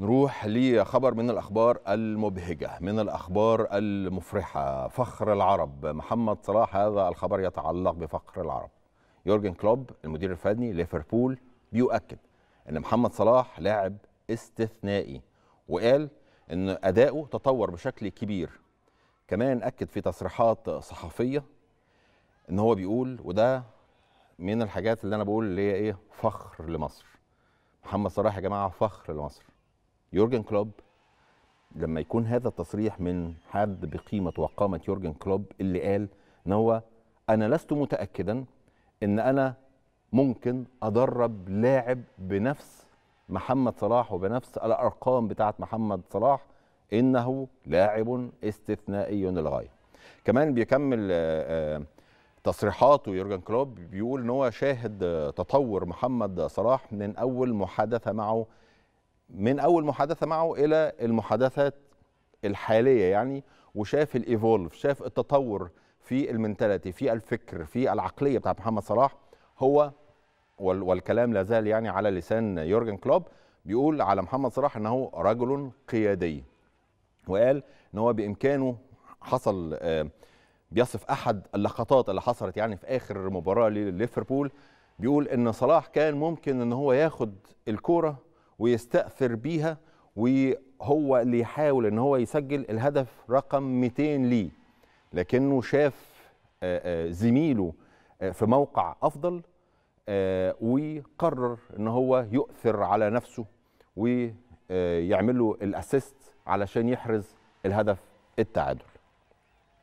نروح لخبر من الأخبار المبهجة من الأخبار المفرحة فخر العرب محمد صلاح هذا الخبر يتعلق بفخر العرب يورجن كلوب المدير الفني ليفربول بيؤكد أن محمد صلاح لاعب استثنائي وقال أن أداؤه تطور بشكل كبير كمان أكد في تصريحات صحفية أن هو بيقول وده من الحاجات اللي أنا بقول اللي هي إيه فخر لمصر محمد صلاح يا جماعة فخر لمصر يورجن كلوب لما يكون هذا التصريح من حد بقيمه وقامه يورجن كلوب اللي قال ان هو انا لست متاكدا ان انا ممكن ادرب لاعب بنفس محمد صلاح وبنفس الارقام بتاعه محمد صلاح انه لاعب استثنائي للغايه كمان بيكمل آه، آه، تصريحاته يورجن كلوب بيقول ان هو شاهد تطور محمد صلاح من اول محادثه معه من اول محادثه معه الى المحادثات الحاليه يعني وشاف الايفولف شاف التطور في المنتاليتي في الفكر في العقليه بتاع محمد صلاح هو والكلام لا زال يعني على لسان يورجن كلوب بيقول على محمد صلاح انه رجل قيادي وقال ان هو بامكانه حصل آه، بيصف احد اللقطات اللي حصلت يعني في اخر مباراه لليفربول بيقول ان صلاح كان ممكن ان هو ياخد الكوره ويستأثر بيها وهو اللي يحاول ان هو يسجل الهدف رقم 200 ليه لكنه شاف زميله في موقع افضل وقرر ان هو يؤثر على نفسه ويعمل له الاسيست علشان يحرز الهدف التعادل